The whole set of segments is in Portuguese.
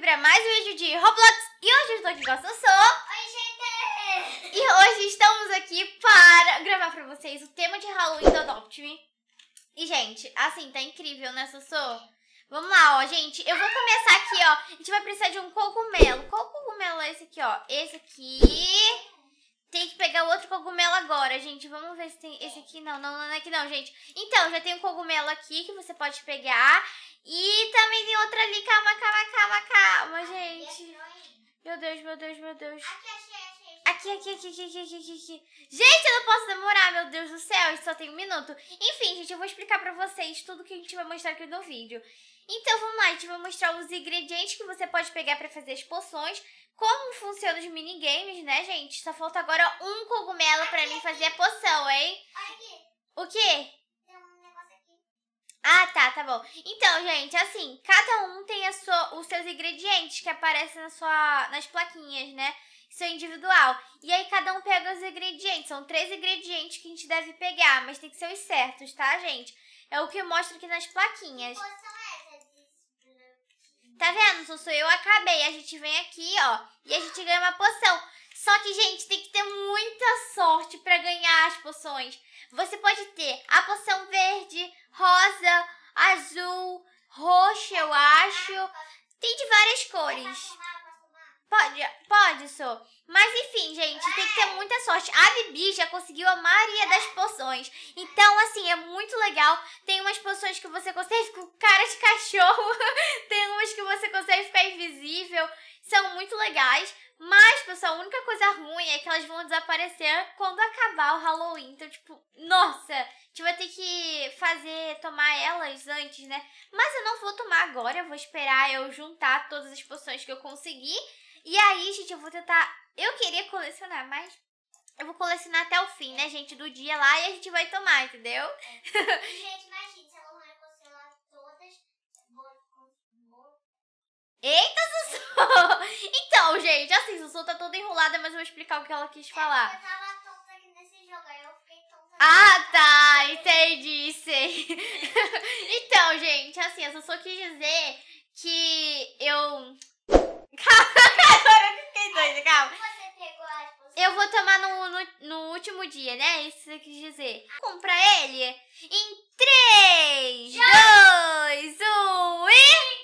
para é mais um vídeo de Roblox E hoje eu estou aqui com a Oi, gente! E hoje estamos aqui para gravar para vocês o tema de Halloween do Adopt Me E, gente, assim, tá incrível, né, Sansô? Vamos lá, ó, gente, eu vou começar aqui, ó A gente vai precisar de um cogumelo Qual cogumelo é esse aqui, ó? Esse aqui... Tem que pegar outro cogumelo agora, gente. Vamos ver se tem esse aqui. Não, não, não é aqui não, gente. Então, já tem um cogumelo aqui que você pode pegar. E também tem outra ali. Calma, calma, calma, calma, gente. Meu Deus, meu Deus, meu Deus. Aqui, aqui, aqui, aqui, aqui, aqui, aqui. Gente, eu não posso demorar, meu Deus do céu. Só tem um minuto. Enfim, gente, eu vou explicar pra vocês tudo que a gente vai mostrar aqui no vídeo. Então, vamos lá. A gente vai mostrar os ingredientes que você pode pegar pra fazer as poções. Como funciona os minigames, né, gente? Só falta agora um cogumelo pra mim fazer a poção, hein? O quê? Ah, tá, tá bom. Então, gente, assim, cada um tem a sua, os seus ingredientes que aparecem na sua, nas plaquinhas, né? Isso é individual. E aí cada um pega os ingredientes. São três ingredientes que a gente deve pegar, mas tem que ser os certos, tá, gente? É o que mostra aqui nas plaquinhas. Tá vendo, Sou Eu acabei. A gente vem aqui, ó, e a gente ganha uma poção. Só que, gente, tem que ter muita sorte para ganhar as poções. Você pode ter a poção verde, rosa, azul, roxa, eu acho. Tem de várias cores. Pode, pode, só. Mas enfim, gente, tem que ter muita sorte. A Bibi já conseguiu a maioria das poções. Então, assim, é muito legal. Tem umas poções que você consegue ficar com cara de cachorro. tem umas que você consegue ficar invisível. São muito legais. Mas, pessoal, tipo assim, a única coisa ruim é que elas vão desaparecer quando acabar o Halloween. Então, tipo, nossa, a gente vai ter que fazer, tomar elas antes, né? Mas eu não vou tomar agora, eu vou esperar eu juntar todas as poções que eu conseguir. E aí, gente, eu vou tentar. Eu queria colecionar, mas eu vou colecionar até o fim, né, gente? Do dia lá e a gente vai tomar, entendeu? É. Gente, imagina se ela não todas. Eita! Então, gente, assim, Sussu tá toda enrolada, mas eu vou explicar o que ela quis falar. É, eu tava tonta aqui nesse jogo, aí eu fiquei tonta. Ah, tá, entendi, sei. então, gente, assim, a Sussu quis dizer que eu... Calma, agora eu fiquei doida, calma. Eu vou tomar no, no, no, último dia, né? Isso que eu quis dizer. Vamos pra ele? Em 3, Já. 2, 1 e...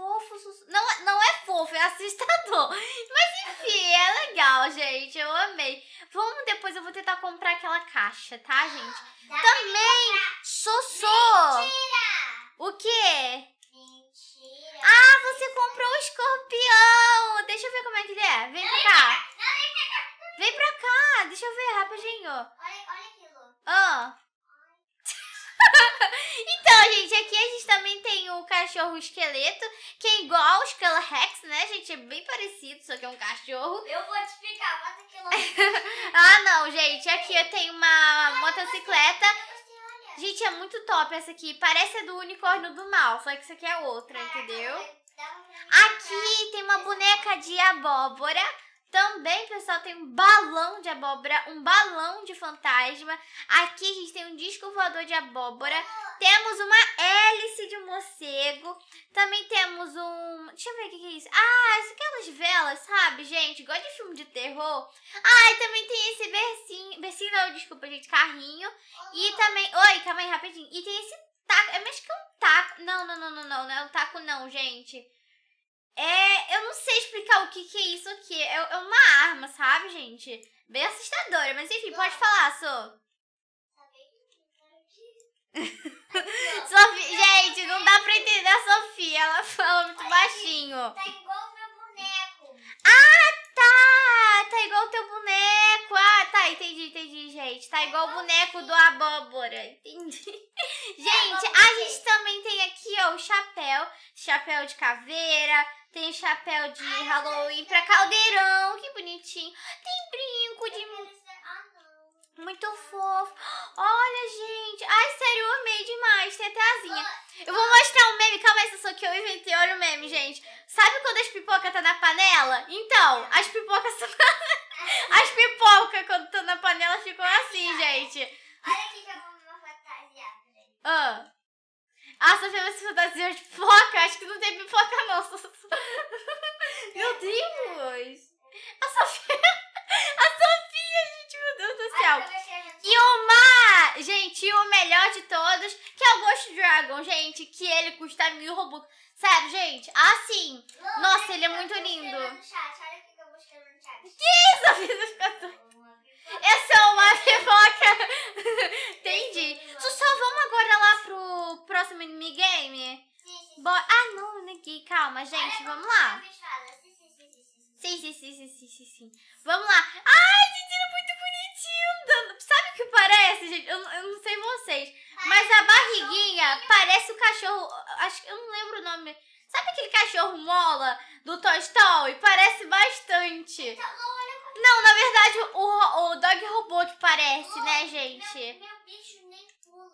fofo. Não, é, não é fofo, é assustador. Mas enfim, é legal, gente. Eu amei. Vamos depois, eu vou tentar comprar aquela caixa, tá, gente? Dá Também, Sossô. Mentira! O quê? Mentira. Ah, você comprou o um escorpião. Deixa eu ver como é que ele é. Vem pra cá. vem pra cá. Vem pra cá. Deixa eu ver, rapidinho. Olha, olha aquilo. Ah então, gente, aqui a gente também tem o cachorro esqueleto, que é igual ao Skull Rex, né, gente? É bem parecido, só que é um cachorro. Eu vou te explicar, mas aquilo... É ah, não, gente, aqui eu tenho uma motocicleta. Gente, é muito top essa aqui. Parece a do unicórnio do mal, só que isso aqui é outra, entendeu? Aqui tem uma boneca de abóbora. Também, pessoal, tem um balão de abóbora, um balão de fantasma. Aqui a gente tem um disco voador de abóbora. Temos uma hélice de morcego. Também temos um... Deixa eu ver o que é isso. Ah, aquelas velas, sabe, gente? Gosto de filme de terror. Ah, e também tem esse bercinho... Bercinho não, desculpa, gente. Carrinho. E também... Oi, calma aí, rapidinho. E tem esse taco... É mais que um taco. Não, não, não, não, não. Não é um taco, não, gente. É... Eu não explicar então, o que, que é isso aqui. É, é uma arma, sabe, gente? Bem assustadora, mas enfim, pode falar, Sô. Sofia, gente, não dá pra entender a Sofia. Ela fala muito baixinho. Tá igual o meu boneco. Ah, tá! Tá igual o teu boneco. Ah, tá, entendi, entendi, gente. Tá é igual o boneco do Abóbora. Entendi. chapéu de caveira, tem chapéu de Ai, Halloween pra caldeirão, que bonitinho. Tem brinco de. É, ah, Muito fofo. Olha, gente. Ai, sério, eu amei demais. Tem até asinha. Eu vou mostrar um meme. Calma, essa só que eu inventei. Olha o meme, gente. Sabe quando as pipocas tá na panela? Então, as pipocas são... As pipocas, quando estão tá na panela, ficam assim, gente. Olha aqui que eu vou fantasiar. Tá, ah. Ah, só tem mais fantasia de pipoca? Acho que não tem pipoca, não. Meu Deus! A Sofia. A Sofia, gente, meu Deus do céu. E o Mar, gente, o melhor de todos, que é o Ghost Dragon, gente, que ele custa mil robux. Sério, gente, assim, nossa, ele é muito lindo. Que isso, a vida essa é uma pipoca. Entendi. Só é vamos agora lá pro próximo minigame? Bo ah, não, aqui, calma, gente, vamos lá. É sim, sim, sim, sim, sim, sim, sim. Vamos lá. Ai, gente, ele é muito bonitinho. Sabe o que parece, gente? Eu, eu não sei vocês. Mas a barriguinha parece o cachorro. Acho que eu não lembro o nome. Sabe aquele cachorro mola do Toy Story? Parece bastante. Então, não, na verdade, o, o dog robô que parece, oh, né, gente? Meu, meu bicho nem pula,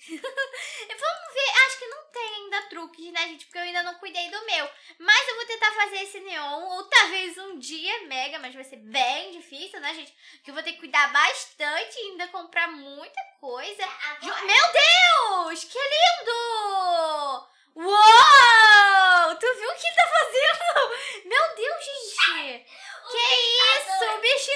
Vamos ver, acho que não tem ainda truques, né, gente? Porque eu ainda não cuidei do meu. Mas eu vou tentar fazer esse neon, ou talvez um dia mega, mas vai ser bem difícil, né, gente? Que eu vou ter que cuidar bastante e ainda comprar muita coisa. É, agora... Meu Deus! Que lindo! Uou! Tu viu o que ele tá fazendo? Meu Deus, gente! Que isso?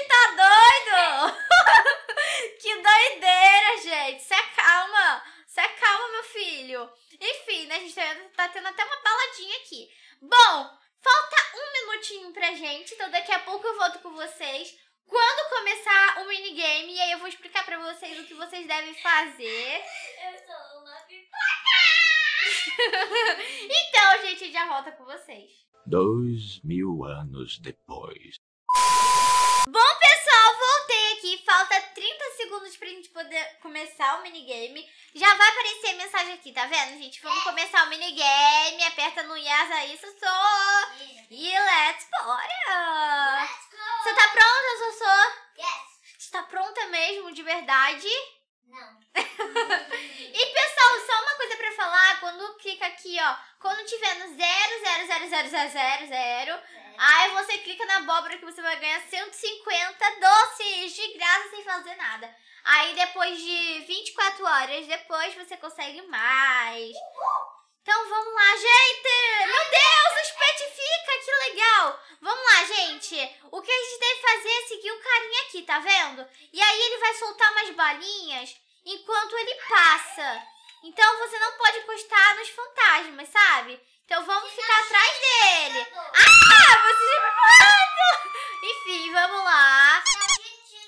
tá doido? que doideira, gente. Se acalma. Se acalma, meu filho. Enfim, né? A gente tá, tá tendo até uma baladinha aqui. Bom, falta um minutinho pra gente. Então daqui a pouco eu volto com vocês. Quando começar o minigame, e aí eu vou explicar pra vocês o que vocês devem fazer. Eu sou uma pipoca! então, gente, já volta com vocês. Dois mil anos depois. segundos pra gente poder começar o minigame. Já vai aparecer a mensagem aqui, tá vendo, gente? Vamos é. começar o minigame. Aperta no yes aí, Sossô. E let's bora! Let's go! Você tá pronta, Sossô? Yes. Você tá pronta mesmo, de verdade? Não. e pessoal, só uma coisa pra falar, quando clica aqui, ó, quando tiver no 0000000, Aí você clica na abóbora que você vai ganhar 150 doces de graça sem fazer nada. Aí depois de 24 horas depois você consegue mais. Então vamos lá, gente! Meu Deus, os pet que legal! Vamos lá, gente! O que a gente deve fazer é seguir o carinha aqui, tá vendo? E aí ele vai soltar umas bolinhas enquanto ele passa. Então você não pode encostar nos fantasmas, sabe? Então vamos ficar atrás tá dele. Ah, você já me matam! Enfim, vamos lá.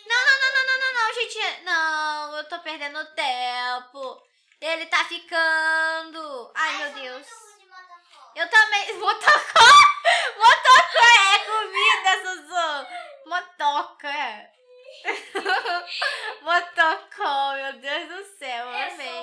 Não, não, não, não, não, não, não, gente. É, não, eu tô perdendo tempo. Ele tá ficando. Ai, meu Deus. Eu também. Motocó? Motocó é comida, Suzu. Motoca. É. Motocó, meu Deus do céu. Eu é amei.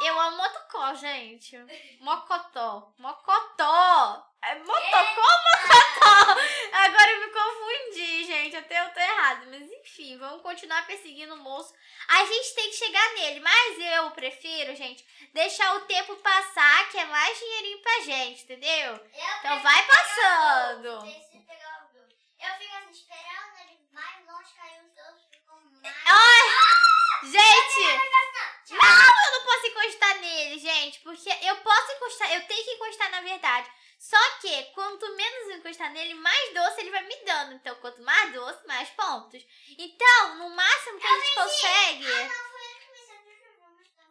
Eu amo motocó, gente. Mocotó. Mocotó! É motocó ou mocotó? Agora eu me confundi, gente. Até eu tô errado. Mas enfim, vamos continuar perseguindo o moço. A gente tem que chegar nele. Mas eu prefiro, gente, deixar o tempo passar, que é mais dinheirinho pra gente, entendeu? Eu então vai passando. gente, porque eu posso encostar, eu tenho que encostar na verdade. Só que quanto menos eu encostar nele, mais doce ele vai me dando. Então, quanto mais doce, mais pontos. Então, no máximo que eu a gente consegue. Ah,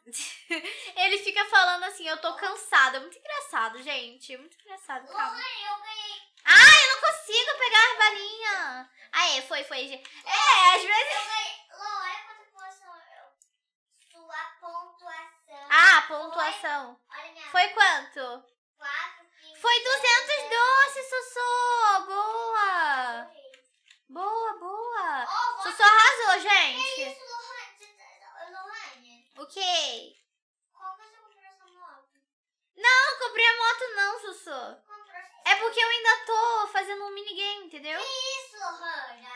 não, tá ele fica falando assim, eu tô cansada. É muito engraçado, gente. É muito engraçado. Calma. eu ganhei. Ah, eu não consigo pegar as balinhas. Aê, foi, foi. É, às vezes. Ah, pontuação. Foi, quanto? 4, Foi 200 né? doces, Sussu! Boa! Boa, boa! Oh, Sussu arrasou, gente! Que isso, tá, Lohane? O quê? Qual você comprou essa moto? Não, comprei a moto não, Sussu. É porque eu ainda tô fazendo um minigame, entendeu? Que isso, Lohane?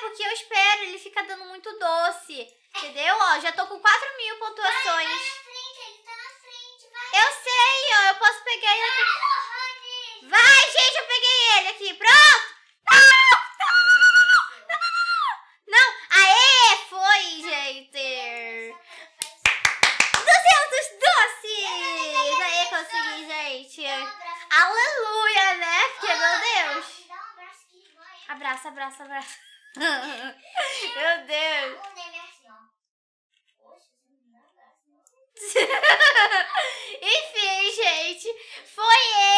porque eu espero, ele fica dando muito doce. Entendeu? Ó, já tô com 4 mil pontuações. Vai, vai frente, ele tá na frente, vai. Eu sei, ó, eu posso pegar ele aqui. Vai, gente, eu peguei ele aqui. Pronto! abraça, abraça, abraça. Meu Deus. Enfim, gente, foi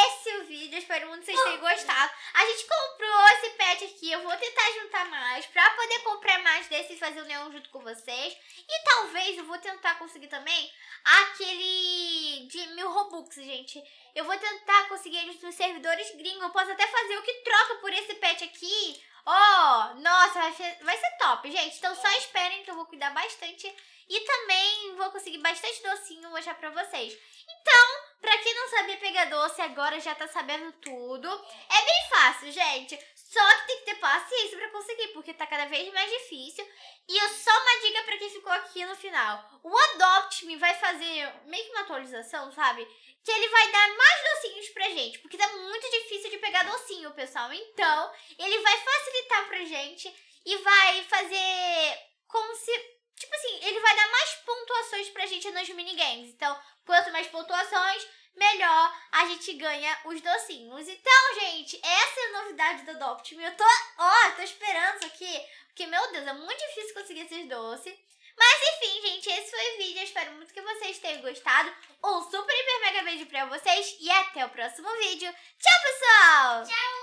esse o vídeo. Espero muito que vocês tenham gostado. A gente comprou esse pet aqui. Eu vou tentar juntar mais pra poder comprar mais desses e fazer o neon junto com vocês. E talvez eu vou tentar conseguir também aquele de mil Robux, gente. Eu vou tentar conseguir eles nos servidores gringos. Eu posso até fazer o que troca por esse pet aqui Ó, oh, nossa, vai ser, vai ser top, gente. Então só esperem que eu vou cuidar bastante. E também vou conseguir bastante docinho mostrar pra vocês. Então, pra quem não sabia pegar doce, agora já tá sabendo tudo. É bem fácil, gente. Só que tem que ter paciência pra conseguir, porque tá cada vez mais difícil. E eu só uma dica pra quem ficou aqui no final. O Adopt Me vai fazer meio que uma atualização, sabe? que ele vai dar mais docinhos pra gente, porque tá muito difícil de pegar docinho, pessoal. Então, ele vai facilitar pra gente e vai fazer como se. Tipo assim, ele vai dar mais pontuações pra gente nos minigames. Então, quanto mais pontuações, melhor a gente ganha os docinhos. Então, gente, essa é a novidade do Adopt Me. Eu tô, ó, tô esperando isso aqui, porque, meu Deus, é muito difícil conseguir esses doces. Mas enfim, gente, esse foi o vídeo. Eu espero muito que vocês tenham gostado. Um super, hiper, mega beijo pra vocês e até o próximo vídeo. Tchau, pessoal! Tchau!